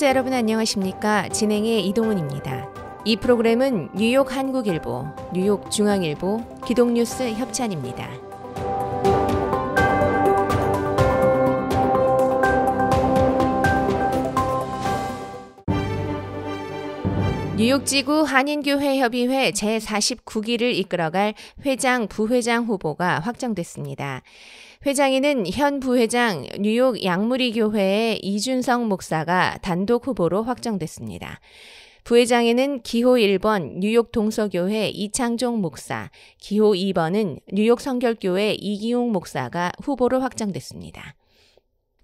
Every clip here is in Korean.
시청자 여러분 안녕하십니까? 진행의 이동훈입니다. 이 프로그램은 뉴욕 한국일보, 뉴욕 중앙일보, 기동뉴스 협찬입니다. 뉴욕지구 한인교회협의회 제49기를 이끌어갈 회장, 부회장 후보가 확정됐습니다. 회장에는 현 부회장 뉴욕 양무리교회의 이준성 목사가 단독 후보로 확정됐습니다. 부회장에는 기호 1번 뉴욕 동서교회 이창종 목사, 기호 2번은 뉴욕 성결교회 이기용 목사가 후보로 확정됐습니다.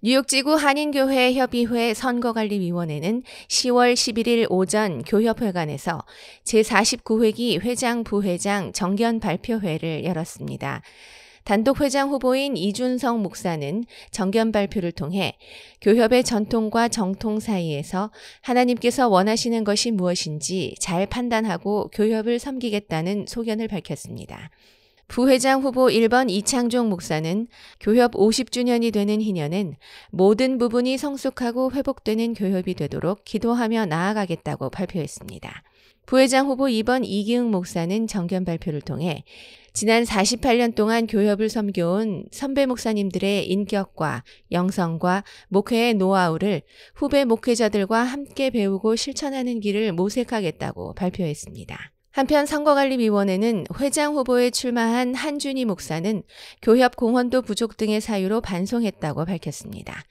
뉴욕지구 한인교회 협의회 선거관리위원회는 10월 11일 오전 교협회관에서 제49회기 회장 부회장 정견 발표회를 열었습니다. 단독 회장 후보인 이준성 목사는 정견 발표를 통해 교협의 전통과 정통 사이에서 하나님께서 원하시는 것이 무엇인지 잘 판단하고 교협을 섬기겠다는 소견을 밝혔습니다. 부회장 후보 1번 이창종 목사는 교협 50주년이 되는 희년엔 모든 부분이 성숙하고 회복되는 교협이 되도록 기도하며 나아가겠다고 발표했습니다. 부회장 후보 2번 이기흥 목사는 정견 발표를 통해 지난 48년 동안 교협을 섬겨온 선배 목사님들의 인격과 영성과 목회의 노하우를 후배 목회자들과 함께 배우고 실천하는 길을 모색하겠다고 발표했습니다. 한편 선거관리위원회는 회장 후보에 출마한 한준희 목사는 교협 공헌도 부족 등의 사유로 반송했다고 밝혔습니다.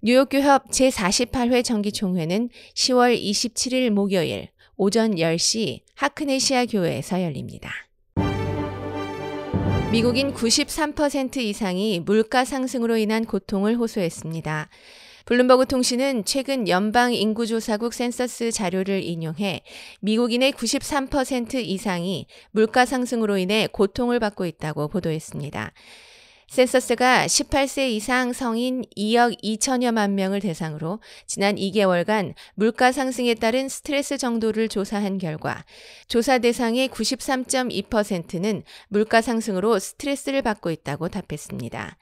뉴욕교협 제48회 정기총회는 10월 27일 목요일 오전 10시 하크네시아 교회에서 열립니다. 미국인 93% 이상이 물가 상승으로 인한 고통을 호소했습니다. 블룸버그 통신은 최근 연방 인구조사국 센서스 자료를 인용해 미국인의 93% 이상이 물가 상승으로 인해 고통을 받고 있다고 보도했습니다. 센서스가 18세 이상 성인 2억 2천여만 명을 대상으로 지난 2개월간 물가 상승에 따른 스트레스 정도를 조사한 결과 조사 대상의 93.2%는 물가 상승으로 스트레스를 받고 있다고 답했습니다.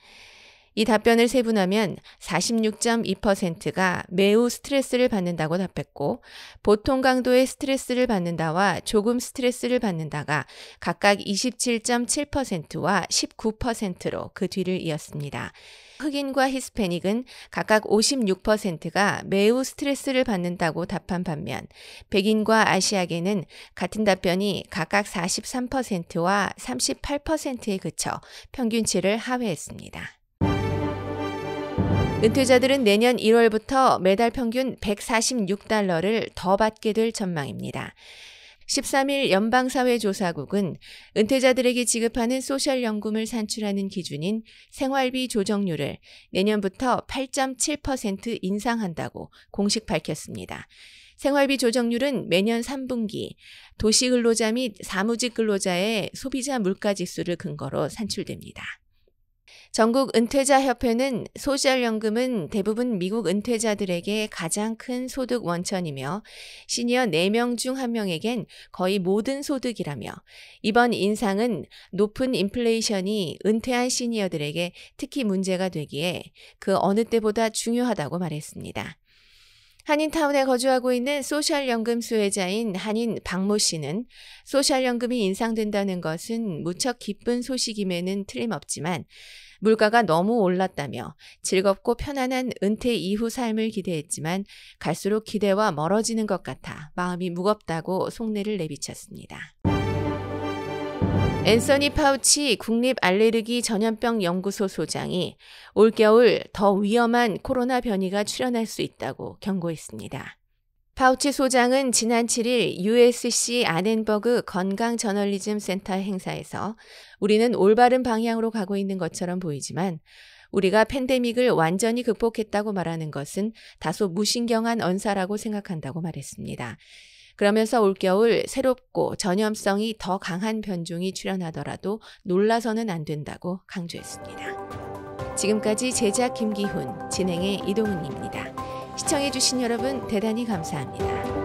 이 답변을 세분하면 46.2%가 매우 스트레스를 받는다고 답했고, 보통 강도의 스트레스를 받는다와 조금 스트레스를 받는다가 각각 27.7%와 19%로 그 뒤를 이었습니다. 흑인과 히스패닉은 각각 56%가 매우 스트레스를 받는다고 답한 반면, 백인과 아시아계는 같은 답변이 각각 43%와 38%에 그쳐 평균치를 하회했습니다. 은퇴자들은 내년 1월부터 매달 평균 146달러를 더 받게 될 전망입니다. 13일 연방사회조사국은 은퇴자들에게 지급하는 소셜연금을 산출하는 기준인 생활비 조정률을 내년부터 8.7% 인상한다고 공식 밝혔습니다. 생활비 조정률은 매년 3분기 도시근로자 및 사무직 근로자의 소비자 물가지수를 근거로 산출됩니다. 전국 은퇴자협회는 소셜연금은 대부분 미국 은퇴자들에게 가장 큰 소득 원천이며 시니어 4명 중 1명에겐 거의 모든 소득이라며 이번 인상은 높은 인플레이션이 은퇴한 시니어들에게 특히 문제가 되기에 그 어느 때보다 중요하다고 말했습니다. 한인타운에 거주하고 있는 소셜연금 수혜자인 한인 박모 씨는 소셜연금이 인상된다는 것은 무척 기쁜 소식임에는 틀림없지만 물가가 너무 올랐다며 즐겁고 편안한 은퇴 이후 삶을 기대했지만 갈수록 기대와 멀어지는 것 같아 마음이 무겁다고 속내를 내비쳤습니다. 앤서니 파우치 국립 알레르기 전염병 연구소 소장이 올겨울 더 위험한 코로나 변이가 출현할 수 있다고 경고했습니다. 파우치 소장은 지난 7일 USC 아넨버그 건강 저널리즘 센터 행사에서 우리는 올바른 방향으로 가고 있는 것처럼 보이지만 우리가 팬데믹을 완전히 극복했다고 말하는 것은 다소 무신경한 언사라고 생각한다고 말했습니다. 그러면서 올겨울 새롭고 전염성이 더 강한 변종이 출현하더라도 놀라서는 안 된다고 강조했습니다. 지금까지 제작 김기훈, 진행의 이동은입니다. 시청해주신 여러분 대단히 감사합니다.